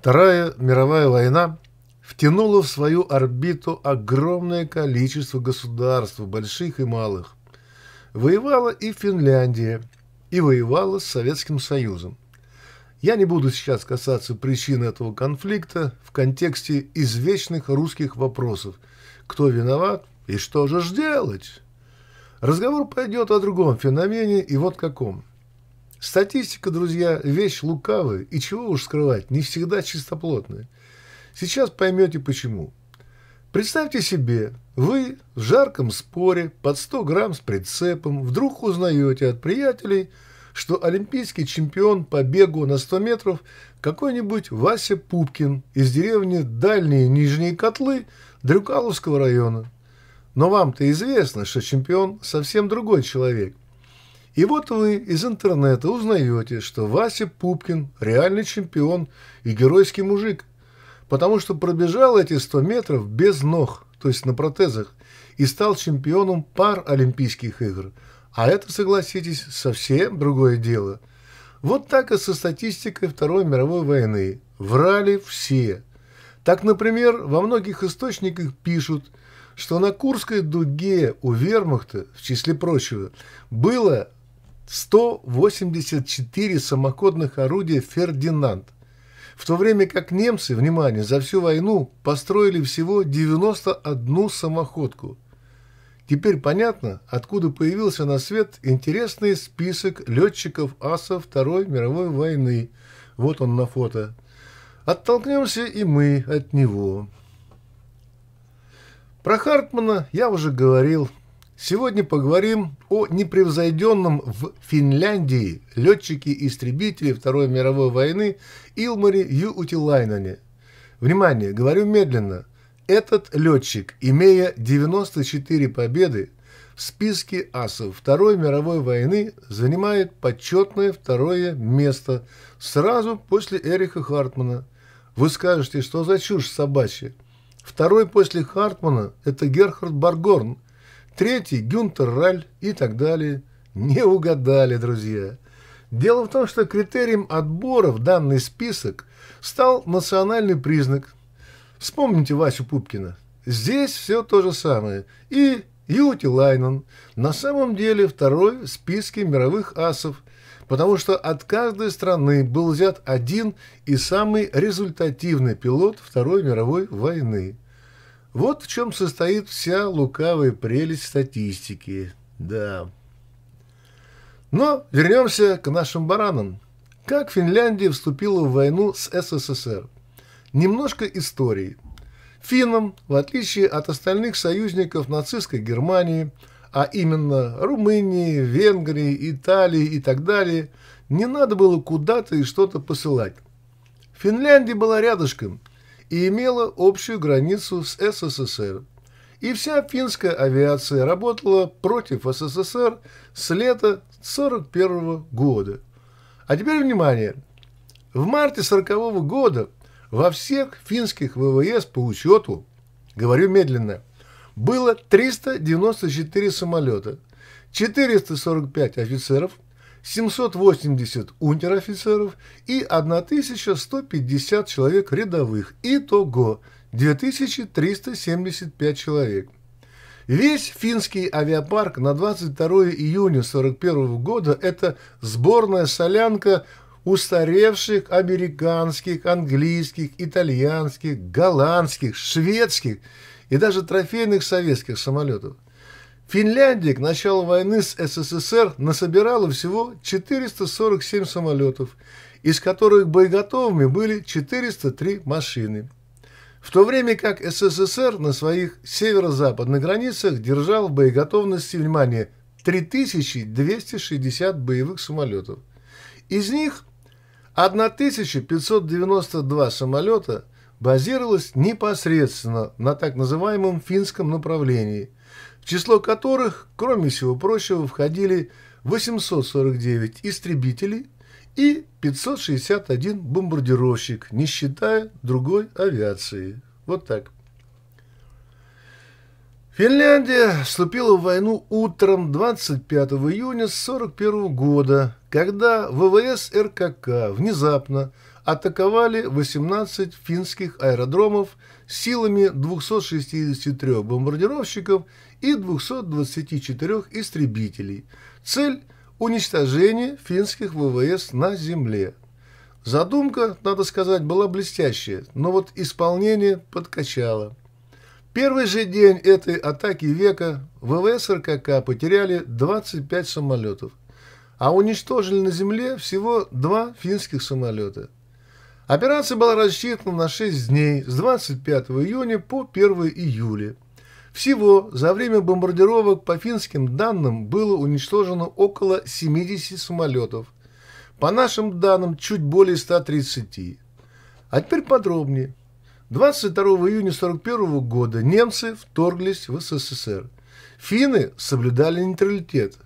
Вторая мировая война втянула в свою орбиту огромное количество государств, больших и малых. Воевала и Финляндия, и воевала с Советским Союзом. Я не буду сейчас касаться причин этого конфликта в контексте извечных русских вопросов. Кто виноват и что же делать? Разговор пойдет о другом феномене и вот каком. Статистика, друзья, вещь лукавая и чего уж скрывать, не всегда чистоплотная. Сейчас поймете почему. Представьте себе, вы в жарком споре под 100 грамм с прицепом вдруг узнаете от приятелей, что олимпийский чемпион по бегу на 100 метров какой-нибудь Вася Пупкин из деревни Дальние Нижние Котлы Дрюкаловского района. Но вам-то известно, что чемпион совсем другой человек – и вот вы из интернета узнаете, что Вася Пупкин – реальный чемпион и геройский мужик, потому что пробежал эти 100 метров без ног, то есть на протезах, и стал чемпионом пар Олимпийских игр. А это, согласитесь, совсем другое дело. Вот так и со статистикой Второй мировой войны. Врали все. Так, например, во многих источниках пишут, что на Курской дуге у вермахта, в числе прочего, было 184 самоходных орудия «Фердинанд», в то время как немцы, внимание, за всю войну построили всего 91 самоходку. Теперь понятно, откуда появился на свет интересный список летчиков асов Второй мировой войны. Вот он на фото. Оттолкнемся и мы от него. Про Хартмана я уже говорил – Сегодня поговорим о непревзойденном в Финляндии летчике-истребителе Второй мировой войны Илмаре Юутилайнане. Внимание, говорю медленно. Этот летчик, имея 94 победы, в списке асов Второй мировой войны занимает почетное второе место сразу после Эриха Хартмана. Вы скажете, что за чушь собачья? Второй после Хартмана – это Герхард Баргорн – Третий – Гюнтер Раль и так далее. Не угадали, друзья. Дело в том, что критерием отбора в данный список стал национальный признак. Вспомните Васю Пупкина. Здесь все то же самое. И Юти Лайнен на самом деле второй в списке мировых асов, потому что от каждой страны был взят один и самый результативный пилот Второй мировой войны – вот в чем состоит вся лукавая прелесть статистики, да. Но вернемся к нашим баранам. Как Финляндия вступила в войну с СССР? Немножко истории. Финнам, в отличие от остальных союзников нацистской Германии, а именно Румынии, Венгрии, Италии и так далее, не надо было куда-то и что-то посылать. Финляндия была рядышком, и имела общую границу с СССР. И вся финская авиация работала против СССР с лета 1941 года. А теперь внимание. В марте 1940 года во всех финских ВВС по учету, говорю медленно, было 394 самолета, 445 офицеров – 780 унтер-офицеров и 1150 человек рядовых, итого 2375 человек. Весь финский авиапарк на 22 июня 1941 года – это сборная солянка устаревших американских, английских, итальянских, голландских, шведских и даже трофейных советских самолетов – Финляндия к началу войны с СССР насобирала всего 447 самолетов, из которых боеготовыми были 403 машины. В то время как СССР на своих северо-западных границах держал в боеготовности, внимание, 3260 боевых самолетов. Из них 1592 самолета базировалось непосредственно на так называемом финском направлении – число которых, кроме всего прочего, входили 849 истребителей и 561 бомбардировщик, не считая другой авиации. Вот так. Финляндия вступила в войну утром 25 июня 1941 года, когда ВВС РКК внезапно атаковали 18 финских аэродромов силами 263 бомбардировщиков и 224 истребителей. Цель – уничтожение финских ВВС на земле. Задумка, надо сказать, была блестящая, но вот исполнение подкачало. Первый же день этой атаки века ВВС РКК потеряли 25 самолетов, а уничтожили на земле всего два финских самолета – Операция была рассчитана на 6 дней с 25 июня по 1 июля. Всего за время бомбардировок, по финским данным, было уничтожено около 70 самолетов. По нашим данным, чуть более 130. А теперь подробнее. 22 июня 1941 года немцы вторглись в СССР. Финны соблюдали нейтралитет.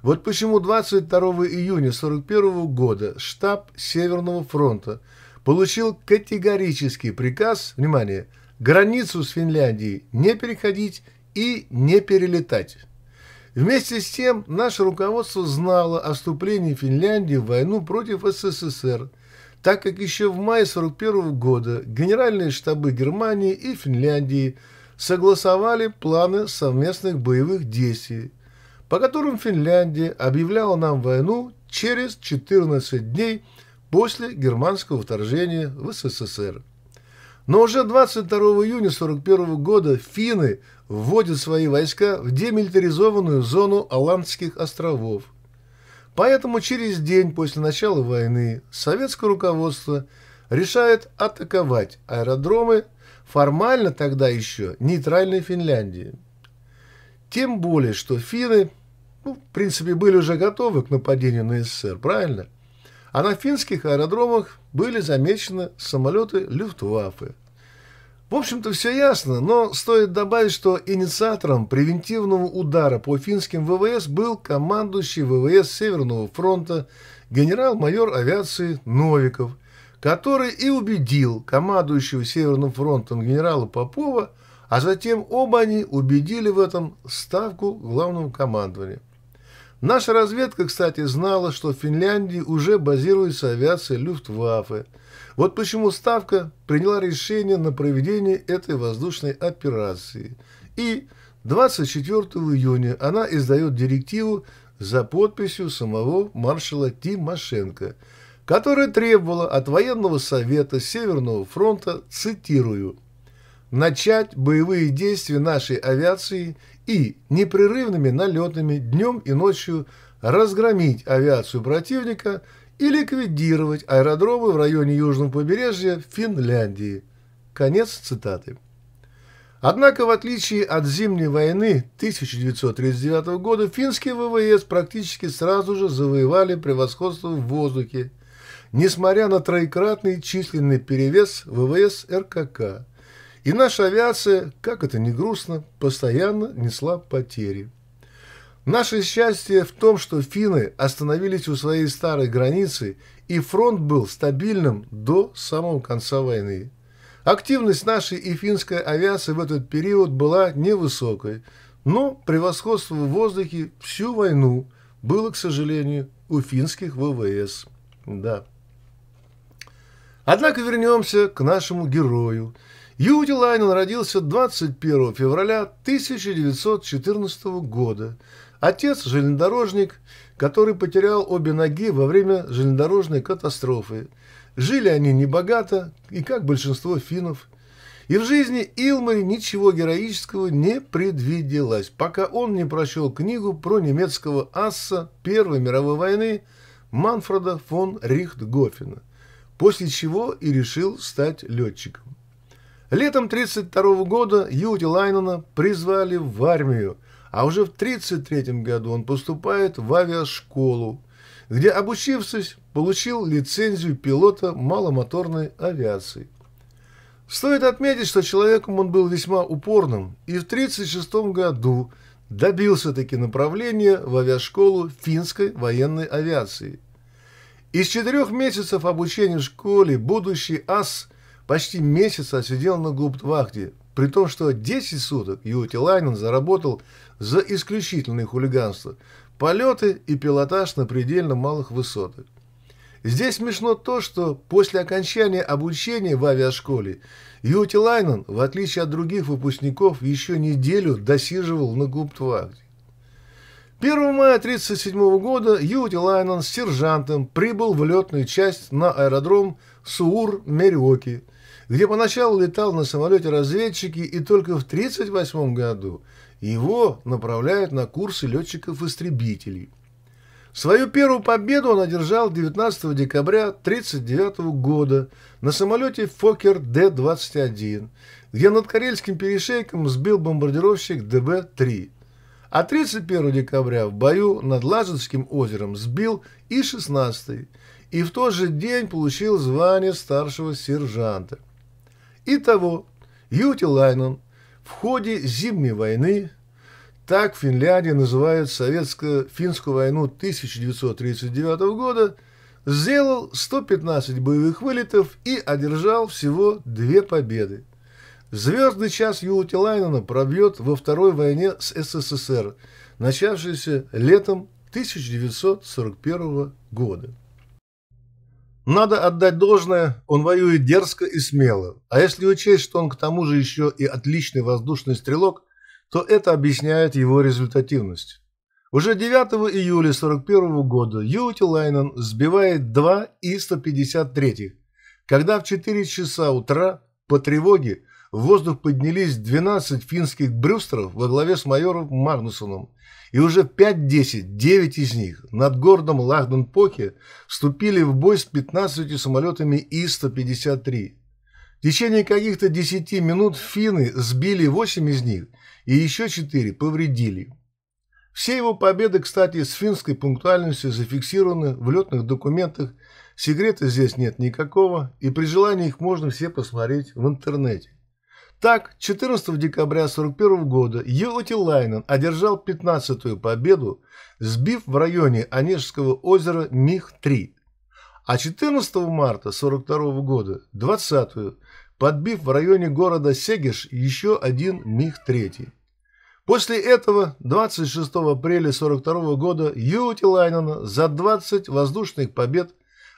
Вот почему 22 июня 1941 года штаб Северного фронта – получил категорический приказ, внимание, границу с Финляндией не переходить и не перелетать. Вместе с тем, наше руководство знало о вступлении Финляндии в войну против СССР, так как еще в мае 1941 года генеральные штабы Германии и Финляндии согласовали планы совместных боевых действий, по которым Финляндия объявляла нам войну через 14 дней – после германского вторжения в СССР. Но уже 22 июня 1941 года финны вводят свои войска в демилитаризованную зону Аландских островов. Поэтому через день после начала войны советское руководство решает атаковать аэродромы формально тогда еще нейтральной Финляндии. Тем более, что финны, ну, в принципе, были уже готовы к нападению на СССР, правильно? – а на финских аэродромах были замечены самолеты Люфтваффе. В общем-то, все ясно, но стоит добавить, что инициатором превентивного удара по финским ВВС был командующий ВВС Северного фронта генерал-майор авиации Новиков, который и убедил командующего Северным фронтом генерала Попова, а затем оба они убедили в этом ставку главного командования. Наша разведка, кстати, знала, что в Финляндии уже базируется авиация Люфтваффе. Вот почему Ставка приняла решение на проведение этой воздушной операции. И 24 июня она издает директиву за подписью самого маршала Тимошенко, которая требовала от военного совета Северного фронта, цитирую, «начать боевые действия нашей авиации – и непрерывными налетами днем и ночью разгромить авиацию противника и ликвидировать аэродромы в районе южного побережья Финляндии. Конец цитаты. Однако, в отличие от Зимней войны 1939 года, финские ВВС практически сразу же завоевали превосходство в воздухе, несмотря на троекратный численный перевес ВВС РКК – и наша авиация, как это ни грустно, постоянно несла потери. Наше счастье в том, что финны остановились у своей старой границы, и фронт был стабильным до самого конца войны. Активность нашей и финской авиации в этот период была невысокой, но превосходство в воздухе всю войну было, к сожалению, у финских ВВС. Да. Однако вернемся к нашему герою – Юти Лайнен родился 21 февраля 1914 года. Отец – железнодорожник, который потерял обе ноги во время железнодорожной катастрофы. Жили они небогато, и как большинство финнов. И в жизни Илмари ничего героического не предвиделось, пока он не прочел книгу про немецкого асса Первой мировой войны Манфреда фон Рихтгофена, после чего и решил стать летчиком. Летом 1932 года Юди Лайнена призвали в армию, а уже в 1933 году он поступает в авиашколу, где, обучившись, получил лицензию пилота маломоторной авиации. Стоит отметить, что человеком он был весьма упорным и в 1936 году добился-таки направления в авиашколу финской военной авиации. Из четырех месяцев обучения в школе будущий ас почти месяц сидел на губтвахте, при том, что 10 суток Юти Лайнен заработал за исключительные хулиганства, полеты и пилотаж на предельно малых высотах. Здесь смешно то, что после окончания обучения в авиашколе Юти Лайнен, в отличие от других выпускников, еще неделю досиживал на губтвахте. 1 мая 1937 года Юти Лайнен с сержантом прибыл в летную часть на аэродром Суур-Мериоки где поначалу летал на самолете разведчики, и только в 1938 году его направляют на курсы летчиков-истребителей. Свою первую победу он одержал 19 декабря 1939 года на самолете Фокер Д-21, где над Карельским перешейком сбил бомбардировщик ДБ-3. А 31 декабря в бою над Лазовским озером сбил И-16 и в тот же день получил звание старшего сержанта – Итого, Лайнен в ходе Зимней войны, так Финляндия называет советско-финскую войну 1939 года, сделал 115 боевых вылетов и одержал всего две победы. Звездный час Лайнена пробьет во Второй войне с СССР, начавшейся летом 1941 года. Надо отдать должное, он воюет дерзко и смело. А если учесть, что он к тому же еще и отличный воздушный стрелок, то это объясняет его результативность. Уже 9 июля 1941 года Юти Лайнен сбивает 2 И-153, когда в 4 часа утра по тревоге в воздух поднялись 12 финских брюстеров во главе с майором Магнусоном, и уже 5-10, 9 из них над городом Лахденпоке вступили в бой с 15 самолетами И-153. В течение каких-то 10 минут финны сбили 8 из них и еще 4 повредили. Все его победы, кстати, с финской пунктуальностью зафиксированы в летных документах, секрета здесь нет никакого, и при желании их можно все посмотреть в интернете. Так, 14 декабря 1941 года Йоути Лайнен одержал 15-ю победу, сбив в районе Онежского озера МиГ-3, а 14 марта 1942 года 20-ю, подбив в районе города Сегиш еще один МиГ-3. После этого 26 апреля 1942 года Юти Лайнена за 20 воздушных побед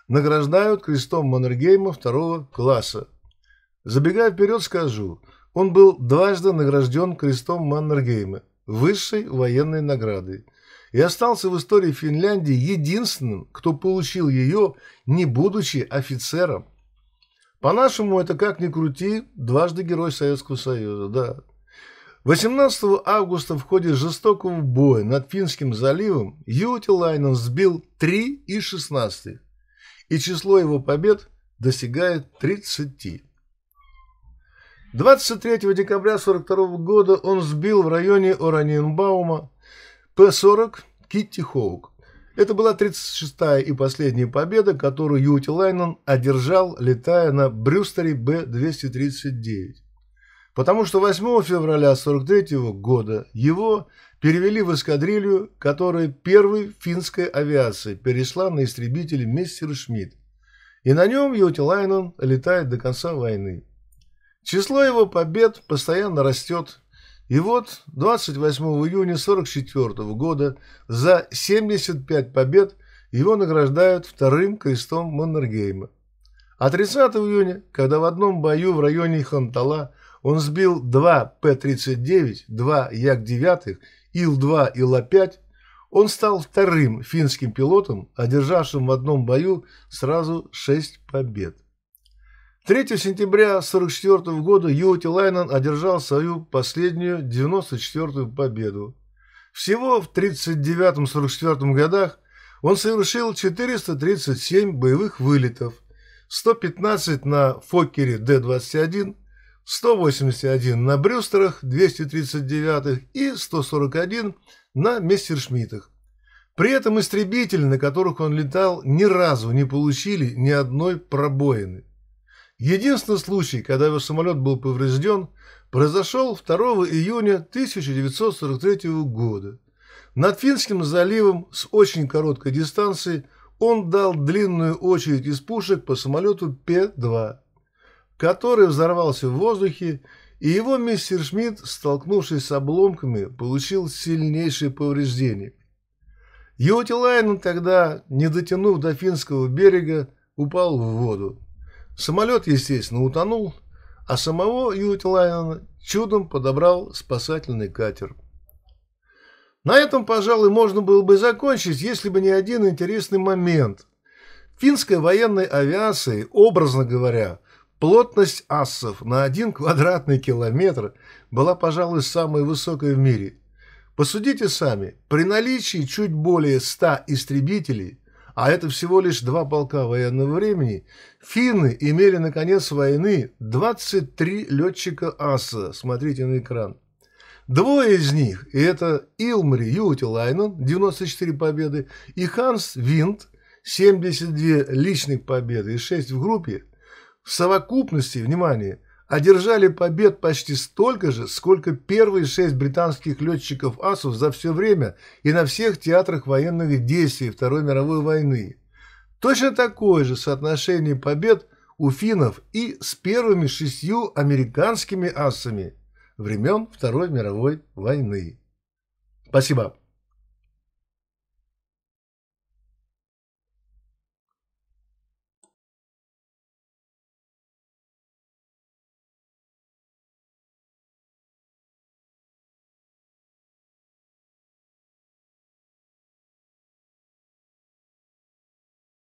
награждают крестом Маннергейма второго класса. Забегая вперед, скажу – он был дважды награжден крестом Маннергейма, высшей военной наградой, и остался в истории Финляндии единственным, кто получил ее, не будучи офицером. По-нашему, это как ни крути, дважды Герой Советского Союза, да. 18 августа в ходе жестокого боя над Финским заливом Ютилайнен сбил 3 и 16, и число его побед достигает 30. 23 декабря 1942 года он сбил в районе Оранинбаума П-40 Китти Хоук. Это была 36-я и последняя победа, которую Юти Ютилайнен одержал, летая на Брюстере Б-239. Потому что 8 февраля 43 года его перевели в эскадрилью, которая первой финской авиации перешла на истребитель Мессер Шмидт. И на нем Юти Ютилайнен летает до конца войны. Число его побед постоянно растет, и вот 28 июня 1944 года за 75 побед его награждают вторым крестом Маннергейма. А 30 июня, когда в одном бою в районе Хантала он сбил 2 П-39, 2 Як-9, Ил-2 и Ла-5, он стал вторым финским пилотом, одержавшим в одном бою сразу 6 побед. 3 сентября 1944 года Юти Лайнен одержал свою последнюю 94-ю победу. Всего в 1939-1944 годах он совершил 437 боевых вылетов, 115 на Фоккере Д-21, 181 на Брюстерах 239 и 141 на Мессершмиттах. При этом истребители, на которых он летал, ни разу не получили ни одной пробоины. Единственный случай, когда его самолет был поврежден, произошел 2 июня 1943 года. Над Финским заливом с очень короткой дистанции он дал длинную очередь из пушек по самолету П-2, который взорвался в воздухе, и его мистер Шмидт, столкнувшись с обломками, получил сильнейшие повреждения. Йотилайнен тогда, не дотянув до финского берега, упал в воду. Самолет, естественно, утонул, а самого Ютилайнена чудом подобрал спасательный катер. На этом, пожалуй, можно было бы закончить, если бы не один интересный момент. В финской военной авиации, образно говоря, плотность ассов на один квадратный километр была, пожалуй, самой высокой в мире. Посудите сами, при наличии чуть более 100 истребителей – а это всего лишь два полка военного времени, финны имели на конец войны 23 летчика АСА. Смотрите на экран. Двое из них, и это Илмри Ютилайнен, 94 победы, и Ханс Винт, 72 личных победы и 6 в группе, в совокупности, внимание, одержали побед почти столько же, сколько первые шесть британских летчиков АСУ за все время и на всех театрах военных действий Второй мировой войны. Точно такое же соотношение побед у финнов и с первыми шестью американскими асами времен Второй мировой войны. Спасибо.